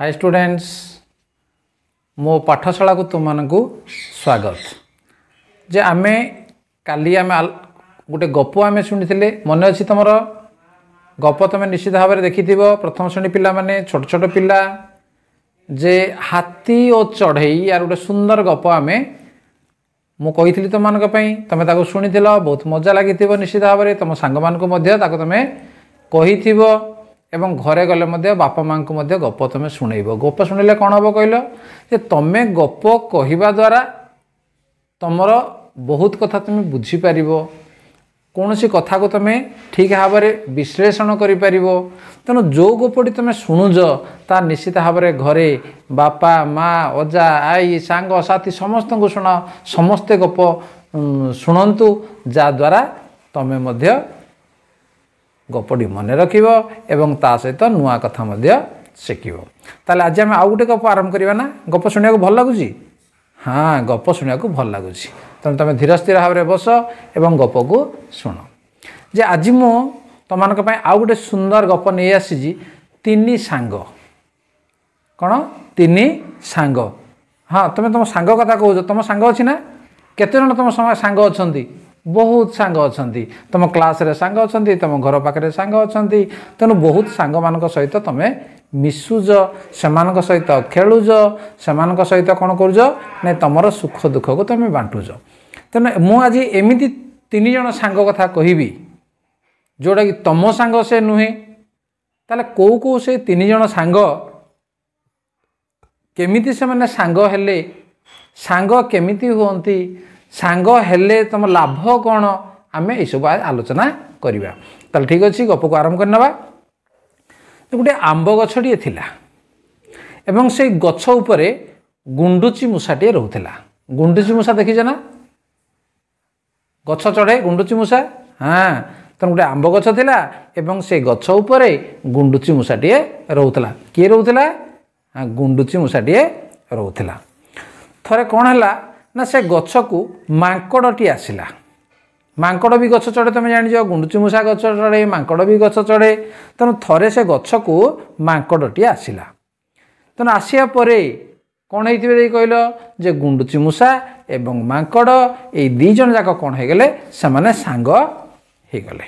high students ମୋ ପାଠଶାଳାକୁ ତୁମମାନଙ୍କୁ ସ୍ୱାଗତ ଯେ ଆମେ କାଲି ଆମେ ଗୋଟେ ଗପ ଆମେ ଶୁଣିଥିଲେ ମନେ ଅଛି ତୁମର ଗପ ତୁମେ ନିଶ୍ଚିତ ଭାବରେ ଦେଖିଥିବ ପ୍ରଥମ ଶ୍ରେଣୀ ପିଲାମାନେ ଛୋଟ ଛୋଟ ପିଲା ଯେ ହାତୀ ଓ ଚଢ଼େଇ ୟାର ଗୋଟେ ସୁନ୍ଦର ଗପ ଆମେ ମୁଁ କହିଥିଲି ତୁମମାନଙ୍କ ପାଇଁ ତୁମେ ତାକୁ ଶୁଣିଥିଲ ବହୁତ ମଜା ଲାଗିଥିବ ନିଶ୍ଚିତ ଭାବରେ ତୁମ ସାଙ୍ଗମାନଙ୍କୁ ମଧ୍ୟ ତାକୁ ତୁମେ କହିଥିବ ଏବଂ ଘରେ ଗଲେ ମଧ୍ୟ ବାପା ମାଆଙ୍କୁ ମଧ୍ୟ ଗପ ତୁମେ ଶୁଣେଇବ ଗପ ଶୁଣିଲେ କ'ଣ ହେବ କହିଲ ଯେ ତୁମେ ଗପ କହିବା ଦ୍ୱାରା ତୁମର ବହୁତ କଥା ତୁମେ ବୁଝିପାରିବ କୌଣସି କଥାକୁ ତୁମେ ଠିକ୍ ଭାବରେ ବିଶ୍ଳେଷଣ କରିପାରିବ ତେଣୁ ଯେଉଁ ଗପଟି ତୁମେ ଶୁଣୁଛ ତା ନିଶ୍ଚିତ ଭାବରେ ଘରେ ବାପା ମା' ଅଜା ଆଈ ସାଙ୍ଗ ସାଥୀ ସମସ୍ତଙ୍କୁ ଶୁଣ ସମସ୍ତେ ଗପ ଶୁଣନ୍ତୁ ଯାହାଦ୍ୱାରା ତୁମେ ମଧ୍ୟ ଗପଟି ମନେ ରଖିବ ଏବଂ ତା ସହିତ ନୂଆ କଥା ମଧ୍ୟ ଶିଖିବ ତାହେଲେ ଆଜି ଆମେ ଆଉ ଗୋଟେ ଗପ ଆରମ୍ଭ କରିବା ନା ଗପ ଶୁଣିବାକୁ ଭଲ ଲାଗୁଛି ହଁ ଗପ ଶୁଣିବାକୁ ଭଲ ଲାଗୁଛି ତେଣୁ ତୁମେ ଧୀରସ୍ଥିର ଭାବରେ ବସ ଏବଂ ଗପକୁ ଶୁଣ ଯେ ଆଜି ମୁଁ ତୁମମାନଙ୍କ ପାଇଁ ଆଉ ଗୋଟେ ସୁନ୍ଦର ଗପ ନେଇ ଆସିଛି ତିନି ସାଙ୍ଗ କ'ଣ ତିନି ସାଙ୍ଗ ହଁ ତୁମେ ତୁମ ସାଙ୍ଗ କଥା କହୁଛ ତୁମ ସାଙ୍ଗ ଅଛି ନା କେତେ ତୁମ ସାଙ୍ଗ ଅଛନ୍ତି ବହୁତ ସାଙ୍ଗ ଅଛନ୍ତି ତୁମ କ୍ଲାସ୍ରେ ସାଙ୍ଗ ଅଛନ୍ତି ତୁମ ଘର ପାଖରେ ସାଙ୍ଗ ଅଛନ୍ତି ତେଣୁ ବହୁତ ସାଙ୍ଗମାନଙ୍କ ସହିତ ତୁମେ ମିଶୁଛ ସେମାନଙ୍କ ସହିତ ଖେଳୁଛ ସେମାନଙ୍କ ସହିତ କ'ଣ କରୁଛ ନା ତୁମର ସୁଖ ଦୁଃଖକୁ ତୁମେ ବାଣ୍ଟୁଛ ତେଣୁ ମୁଁ ଆଜି ଏମିତି ତିନି ଜଣ ସାଙ୍ଗ କଥା କହିବି ଯେଉଁଟାକି ତୁମ ସାଙ୍ଗ ସେ ନୁହେଁ ତାହେଲେ କେଉଁ କେଉଁ ସେ ତିନି ଜଣ ସାଙ୍ଗ କେମିତି ସେମାନେ ସାଙ୍ଗ ହେଲେ ସାଙ୍ଗ କେମିତି ହୁଅନ୍ତି ସାଙ୍ଗ ହେଲେ ତୁମ ଲାଭ କ'ଣ ଆମେ ଏସବୁ ଆଲୋଚନା କରିବା ତାହେଲେ ଠିକ୍ ଅଛି ଗପକୁ ଆରମ୍ଭ କରିନେବା ଗୋଟିଏ ଆମ୍ବ ଗଛଟିଏ ଥିଲା ଏବଂ ସେଇ ଗଛ ଉପରେ ଗୁଣ୍ଡୁଚି ମୂଷାଟିଏ ରହୁଥିଲା ଗୁଣ୍ଡୁଚି ମୂଷା ଦେଖିଛ ନା ଗଛ ଚଢ଼େ ଗୁଣ୍ଡୁଚି ମୂଷା ହଁ ତେଣୁ ଗୋଟେ ଆମ୍ବ ଗଛ ଥିଲା ଏବଂ ସେ ଗଛ ଉପରେ ଗୁଣ୍ଡୁଚି ମୂଷାଟିଏ ରହୁଥିଲା କିଏ ରହୁଥିଲା ଗୁଣ୍ଡୁଚି ମୂଷାଟିଏ ରହୁଥିଲା ଥରେ କ'ଣ ହେଲା ନା ସେ ଗଛକୁ ମାଙ୍କଡ଼ଟି ଆସିଲା ମାଙ୍କଡ଼ ବି ଗଛ ଚଢ଼େ ତୁମେ ଜାଣିଛ ଗୁଣ୍ଡୁଚିମୂଷା ଗଛ ଚଢ଼େ ମାଙ୍କଡ଼ ବି ଗଛ ଚଢ଼େ ତେଣୁ ଥରେ ସେ ଗଛକୁ ମାଙ୍କଡ଼ଟି ଆସିଲା ତେଣୁ ଆସିବା ପରେ କ'ଣ ହେଇଥିବେ ଯାଇ କହିଲ ଯେ ଗୁଣ୍ଡୁଚିମୂଷା ଏବଂ ମାଙ୍କଡ଼ ଏଇ ଦୁଇ ଜଣ ଯାକ କ'ଣ ହେଇଗଲେ ସେମାନେ ସାଙ୍ଗ ହେଇଗଲେ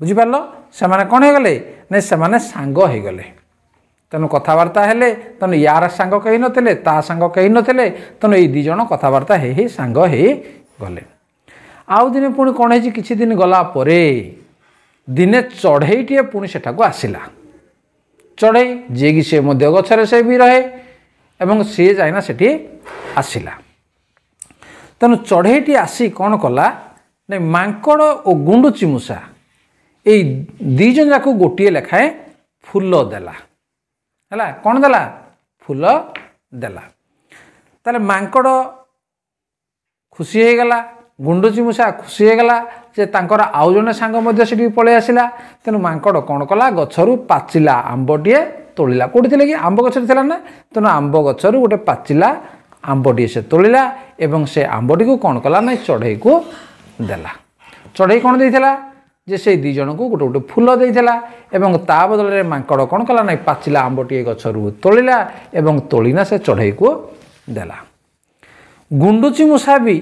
ବୁଝିପାରିଲ ସେମାନେ କ'ଣ ହେଇଗଲେ ନାଇଁ ସେମାନେ ସାଙ୍ଗ ହେଇଗଲେ ତେଣୁ କଥାବାର୍ତ୍ତା ହେଲେ ତେଣୁ ୟାର ସାଙ୍ଗ କେହି ନଥିଲେ ତା ସାଙ୍ଗ କେହି ନଥିଲେ ତେଣୁ ଏଇ ଦୁଇ ଜଣ କଥାବାର୍ତ୍ତା ହେଇ ହେଇ ସାଙ୍ଗ ହେଇଗଲେ ଆଉ ଦିନେ ପୁଣି କ'ଣ ହେଇଛି କିଛି ଦିନ ଗଲା ପରେ ଦିନେ ଚଢ଼େଇଟିଏ ପୁଣି ସେଠାକୁ ଆସିଲା ଚଢ଼େଇ ଯିଏକି ସେ ମଧ୍ୟ ଗଛରେ ସେ ବି ରହେ ଏବଂ ସିଏ ଯାଇନା ସେଠି ଆସିଲା ତେଣୁ ଚଢ଼େଇଟି ଆସି କ'ଣ କଲା ନାଇଁ ମାଙ୍କଡ଼ ଓ ଗୁଣ୍ଡୁଚି ମୂଷା ଏଇ ଦୁଇ ଜଣ ଯାକ ଗୋଟିଏ ଲେଖାଏଁ ଫୁଲ ଦେଲା ହେଲା କ'ଣ ଦେଲା ଫୁଲ ଦେଲା ତାହେଲେ ମାଙ୍କଡ଼ ଖୁସି ହୋଇଗଲା ଗୁଣ୍ଡୁଚି ମୂଷା ଖୁସି ହୋଇଗଲା ଯେ ତାଙ୍କର ଆଉ ଜଣେ ସାଙ୍ଗ ମଧ୍ୟ ସେଠିକି ପଳେଇ ଆସିଲା ତେଣୁ ମାଙ୍କଡ଼ କ'ଣ କଲା ଗଛରୁ ପାଚିଲା ଆମ୍ବଟିଏ ତୋଳିଲା କେଉଁଠି ଥିଲେ କି ଆମ୍ବ ଗଛରେ ଥିଲା ନା ତେଣୁ ଆମ୍ବ ଗଛରୁ ଗୋଟେ ପାଚିଲା ଆମ୍ବଟିଏ ସେ ତୋଳିଲା ଏବଂ ସେ ଆମ୍ବଟିକୁ କ'ଣ କଲା ନା ଚଢ଼େଇକୁ ଦେଲା ଚଢ଼େଇ କ'ଣ ଦେଇଥିଲା ଯେ ସେଇ ଦୁଇ ଜଣଙ୍କୁ ଗୋଟେ ଗୋଟେ ଫୁଲ ଦେଇଥିଲା ଏବଂ ତା ବଦଳରେ ମାଙ୍କଡ଼ କ'ଣ କଲା ନାହିଁ ପାଚିଲା ଆମ୍ବଟିଏ ଗଛରୁ ତୋଳିଲା ଏବଂ ତୋଳିନା ସେ ଚଢ଼େଇକୁ ଦେଲା ଗୁଣ୍ଡୁଚି ମୂଷା ବି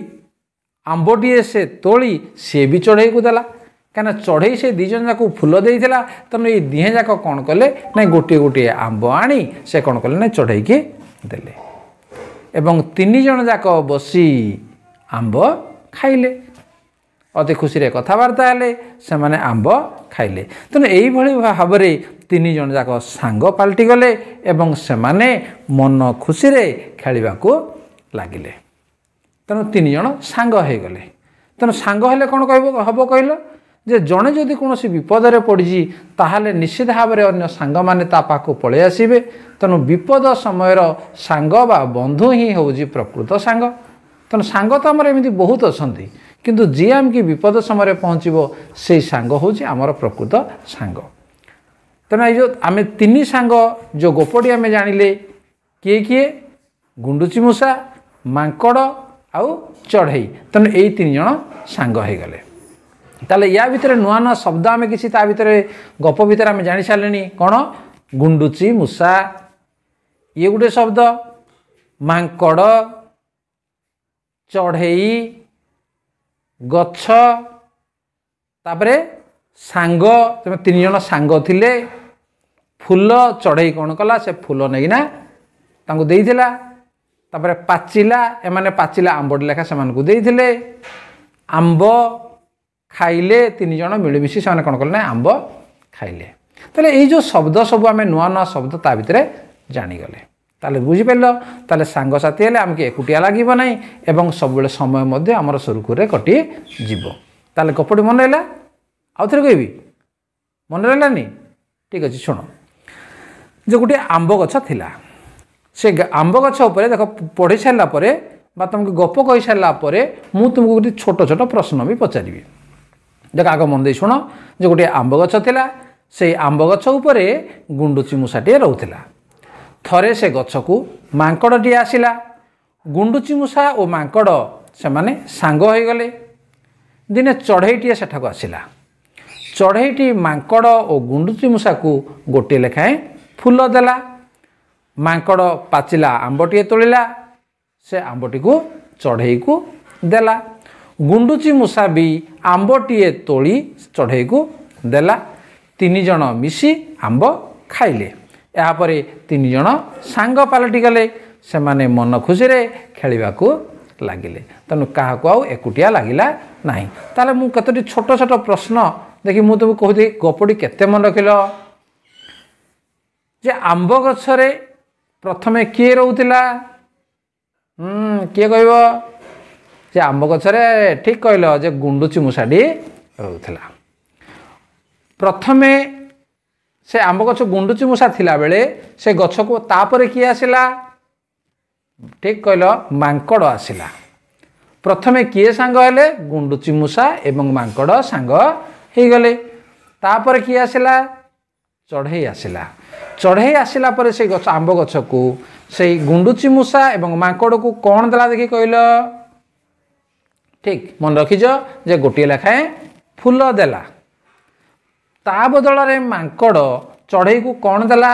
ଆମ୍ବଟିଏ ସେ ତୋଳି ସିଏ ବି ଚଢ଼େଇକୁ ଦେଲା କାହିଁକିନା ଚଢ଼େଇ ସେ ଦୁଇ ଜଣ ଯାକୁ ଫୁଲ ଦେଇଥିଲା ତେଣୁ ଏଇ ଦିହେଁ ଯାକ କ'ଣ କଲେ ନାଇଁ ଗୋଟିଏ ଗୋଟିଏ ଆମ୍ବ ଆଣି ସେ କ'ଣ କଲେ ନାଇଁ ଚଢ଼େଇକି ଦେଲେ ଏବଂ ତିନି ଜଣ ଯାକ ବସି ଆମ୍ବ ଖାଇଲେ ଅତି ଖୁସିରେ କଥାବାର୍ତ୍ତା ହେଲେ ସେମାନେ ଆମ୍ବ ଖାଇଲେ ତେଣୁ ଏଇଭଳି ଭାବରେ ତିନି ଜଣ ଯାକ ସାଙ୍ଗ ପାଲଟିଗଲେ ଏବଂ ସେମାନେ ମନ ଖୁସିରେ ଖେଳିବାକୁ ଲାଗିଲେ ତେଣୁ ତିନି ଜଣ ସାଙ୍ଗ ହୋଇଗଲେ ତେଣୁ ସାଙ୍ଗ ହେଲେ କ'ଣ କହିବ ହେବ କହିଲ ଯେ ଜଣେ ଯଦି କୌଣସି ବିପଦରେ ପଡ଼ିଛି ତାହେଲେ ନିଶ୍ଚିତ ଭାବରେ ଅନ୍ୟ ସାଙ୍ଗମାନେ ତା ପାଖକୁ ପଳେଇ ଆସିବେ ତେଣୁ ବିପଦ ସମୟର ସାଙ୍ଗ ବା ବନ୍ଧୁ ହିଁ ହେଉଛି ପ୍ରକୃତ ସାଙ୍ଗ ତେଣୁ ସାଙ୍ଗ ତ ଆମର ଏମିତି ବହୁତ ଅଛନ୍ତି କିନ୍ତୁ ଯିଏ ଆମକି ବିପଦ ସମୟରେ ପହଞ୍ଚିବ ସେଇ ସାଙ୍ଗ ହେଉଛି ଆମର ପ୍ରକୃତ ସାଙ୍ଗ ତେଣୁ ଏଇ ଯେଉଁ ଆମେ ତିନି ସାଙ୍ଗ ଯେଉଁ ଗୋପଟି ଆମେ ଜାଣିଲେ କିଏ କିଏ ଗୁଣ୍ଡୁଚି ମୂଷା ମାଙ୍କଡ଼ ଆଉ ଚଢ଼େଇ ତେଣୁ ଏଇ ତିନି ଜଣ ସାଙ୍ଗ ହୋଇଗଲେ ତାହେଲେ ୟା ଭିତରେ ନୂଆ ନୂଆ ଶବ୍ଦ ଆମେ କିଛି ତା ଭିତରେ ଗପ ଭିତରେ ଆମେ ଜାଣିସାରିଲେଣି କ'ଣ ଗୁଣ୍ଡୁଚି ମୂଷା ଇଏ ଗୋଟେ ଶବ୍ଦ ମାଙ୍କଡ଼ ଚଢ଼େଇ ଗଛ ତାପରେ ସାଙ୍ଗ ତୁମେ ତିନି ଜଣ ସାଙ୍ଗ ଥିଲେ ଫୁଲ ଚଢ଼େଇ କ'ଣ କଲା ସେ ଫୁଲ ନେଇକିନା ତାଙ୍କୁ ଦେଇଥିଲା ତାପରେ ପାଚିଲା ଏମାନେ ପାଚିଲା ଆମ୍ବଟି ଲେଖା ସେମାନଙ୍କୁ ଦେଇଥିଲେ ଆମ୍ବ ଖାଇଲେ ତିନି ଜଣ ମିଳିମିଶି ସେମାନେ କ'ଣ କଲେ ନା ଆମ୍ବ ଖାଇଲେ ତାହେଲେ ଏଇ ଯେଉଁ ଶବ୍ଦ ସବୁ ଆମେ ନୂଆ ନୂଆ ଶବ୍ଦ ତା ଭିତରେ ଜାଣିଗଲେ ତାହେଲେ ବୁଝିପାରିଲ ତାହେଲେ ସାଙ୍ଗସାଥି ହେଲେ ଆମକୁ ଏକୁଟିଆ ଲାଗିବ ନାହିଁ ଏବଂ ସବୁବେଳେ ସମୟ ମଧ୍ୟ ଆମର ସୁରୁଖୁରୁରେ କଟିଯିବ ତାହେଲେ କପଟି ମନେ ରହିଲା ଆଉ ଥରେ କହିବି ମନେ ରହିଲାନି ଠିକ୍ ଅଛି ଶୁଣ ଯେ ଗୋଟିଏ ଆମ୍ବ ଗଛ ଥିଲା ସେ ଆମ୍ବ ଗଛ ଉପରେ ଦେଖ ପଢ଼ି ସାରିଲା ପରେ ବା ତୁମକୁ ଗପ କହିସାରିଲା ପରେ ମୁଁ ତୁମକୁ ଗୋଟେ ଛୋଟ ଛୋଟ ପ୍ରଶ୍ନ ବି ପଚାରିବି ଦେଖ ଆଗ ମନ ଦେଇ ଶୁଣ ଯେ ଗୋଟିଏ ଆମ୍ବ ଗଛ ଥିଲା ସେଇ ଆମ୍ବ ଗଛ ଉପରେ ଗୁଣ୍ଡୁଚି ମୂଷାଟିଏ ରହୁଥିଲା ଥରେ ସେ ଗଛକୁ ମାଙ୍କଡ଼ଟିଏ ଆସିଲା ଗୁଣ୍ଡୁଚି ମୂଷା ଓ ମାଙ୍କଡ଼ ସେମାନେ ସାଙ୍ଗ ହୋଇଗଲେ ଦିନେ ଚଢ଼େଇଟିଏ ସେଠାକୁ ଆସିଲା ଚଢ଼େଇଟି ମାଙ୍କଡ଼ ଓ ଗୁଣ୍ଡୁଚି ମୂଷାକୁ ଗୋଟିଏ ଲେଖାଏଁ ଫୁଲ ଦେଲା ମାଙ୍କଡ଼ ପାଚିଲା ଆମ୍ବଟିଏ ତୋଳିଲା ସେ ଆମ୍ବଟିକୁ ଚଢ଼େଇକୁ ଦେଲା ଗୁଣ୍ଡୁଚି ମୂଷା ବି ଆମ୍ବଟିଏ ତୋଳି ଚଢ଼େଇକୁ ଦେଲା ତିନି ଜଣ ମିଶି ଆମ୍ବ ଖାଇଲେ ଏହାପରେ ତିନି ଜଣ ସାଙ୍ଗ ପାଲଟି ଗଲେ ସେମାନେ ମନ ଖୁସିରେ ଖେଳିବାକୁ ଲାଗିଲେ ତେଣୁ କାହାକୁ ଆଉ ଏକୁଟିଆ ଲାଗିଲା ନାହିଁ ତାହେଲେ ମୁଁ କେତୋଟି ଛୋଟ ଛୋଟ ପ୍ରଶ୍ନ ଦେଖି ମୁଁ ତୁମକୁ କହୁଥିଲି ଗୋପଡ଼ି କେତେ ମନେ ରଖିଲ ଯେ ଆମ୍ବ ଗଛରେ ପ୍ରଥମେ କିଏ ରହୁଥିଲା କିଏ କହିବ ଯେ ଆମ୍ବ ଗଛରେ ଠିକ୍ କହିଲ ଯେ ଗୁଣ୍ଡୁଚି ମୂଷାଟି ରହୁଥିଲା ପ୍ରଥମେ ସେ ଆମ୍ବ ଗଛ ଗୁଣ୍ଡୁଚି ମୂଷା ଥିଲାବେଳେ ସେ ଗଛକୁ ତାପରେ କିଏ ଆସିଲା ଠିକ୍ କହିଲ ମାଙ୍କଡ଼ ଆସିଲା ପ୍ରଥମେ କିଏ ସାଙ୍ଗ ହେଲେ ଗୁଣ୍ଡୁଚି ମୂଷା ଏବଂ ମାଙ୍କଡ଼ ସାଙ୍ଗ ହେଇଗଲେ ତାପରେ କିଏ ଆସିଲା ଚଢ଼େଇ ଆସିଲା ଚଢ଼େଇ ଆସିଲା ପରେ ସେ ଗଛ ଆମ୍ବ ଗଛକୁ ସେଇ ଗୁଣ୍ଡୁଚି ମୂଷା ଏବଂ ମାଙ୍କଡ଼କୁ କ'ଣ ଦେଲା ଦେଖି କହିଲ ଠିକ୍ ମନେ ରଖିଛ ଯେ ଗୋଟିଏ ଲେଖାଏଁ ଫୁଲ ଦେଲା ତା ବଦଳରେ ମାଙ୍କଡ଼ ଚଢ଼େଇକୁ କ'ଣ ଦେଲା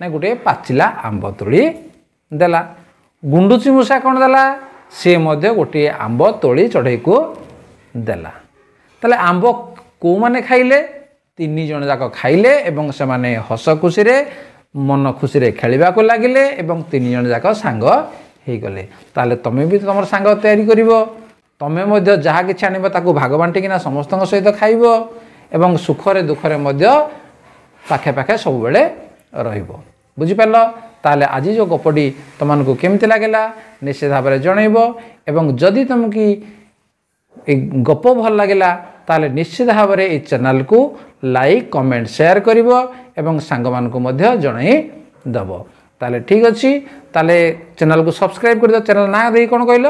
ନା ଗୋଟିଏ ପାଚିଲା ଆମ୍ବ ତୋଳି ଦେଲା ଗୁଣ୍ଡୁଚି ମୂଷା କ'ଣ ଦେଲା ସିଏ ମଧ୍ୟ ଗୋଟିଏ ଆମ୍ବ ତୋଳି ଚଢ଼େଇକୁ ଦେଲା ତାହେଲେ ଆମ୍ବ କେଉଁମାନେ ଖାଇଲେ ତିନି ଜଣ ଯାକ ଖାଇଲେ ଏବଂ ସେମାନେ ହସ ଖୁସିରେ ମନ ଖୁସିରେ ଖେଳିବାକୁ ଲାଗିଲେ ଏବଂ ତିନି ଜଣ ଯାକ ସାଙ୍ଗ ହୋଇଗଲେ ତାହେଲେ ତୁମେ ବି ତୁମର ସାଙ୍ଗ ତିଆରି କରିବ ତୁମେ ମଧ୍ୟ ଯାହା କିଛି ଆଣିବ ତାକୁ ଭାଗ ବାଣ୍ଟିକିନା ସମସ୍ତଙ୍କ ସହିତ ଖାଇବ ଏବଂ ସୁଖରେ ଦୁଃଖରେ ମଧ୍ୟ ପାଖେ ପାଖେ ସବୁବେଳେ ରହିବ ବୁଝିପାରିଲ ତାହେଲେ ଆଜି ଯେଉଁ ଗପଟି ତୁମମାନଙ୍କୁ କେମିତି ଲାଗିଲା ନିଶ୍ଚିତ ଭାବରେ ଜଣାଇବ ଏବଂ ଯଦି ତୁମକୁ ଏଇ ଗପ ଭଲ ଲାଗିଲା ତାହେଲେ ନିଶ୍ଚିତ ଭାବରେ ଏଇ ଚ୍ୟାନେଲ୍କୁ ଲାଇକ୍ କମେଣ୍ଟ ସେୟାର କରିବ ଏବଂ ସାଙ୍ଗମାନଙ୍କୁ ମଧ୍ୟ ଜଣାଇ ଦେବ ତାହେଲେ ଠିକ୍ ଅଛି ତାହେଲେ ଚ୍ୟାନେଲ୍କୁ ସବସ୍କ୍ରାଇବ୍ କରିଦେବ ଚ୍ୟାନେଲ୍ ନାଁ ଦେଇ କ'ଣ କହିଲ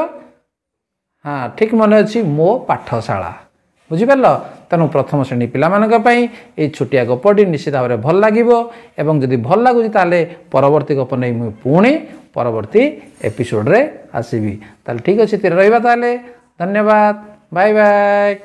ହଁ ଠିକ୍ ମନେ ଅଛି ମୋ ପାଠଶାଳା ବୁଝିପାରିଲ ତେଣୁ ପ୍ରଥମ ଶ୍ରେଣୀ ପିଲାମାନଙ୍କ ପାଇଁ ଏଇ ଛୋଟିଆ ଗପଟି ନିଶ୍ଚିତ ଭାବରେ ଭଲ ଲାଗିବ ଏବଂ ଯଦି ଭଲ ଲାଗୁଛି ତାହେଲେ ପରବର୍ତ୍ତୀ ଗପ ନେଇ ମୁଁ ପୁଣି ପରବର୍ତ୍ତୀ ଏପିସୋଡ଼ରେ ଆସିବି ତାହେଲେ ଠିକ୍ ଅଛି ସେଥିରେ ରହିବା ତାହେଲେ ଧନ୍ୟବାଦ ବାଏ ବାଏ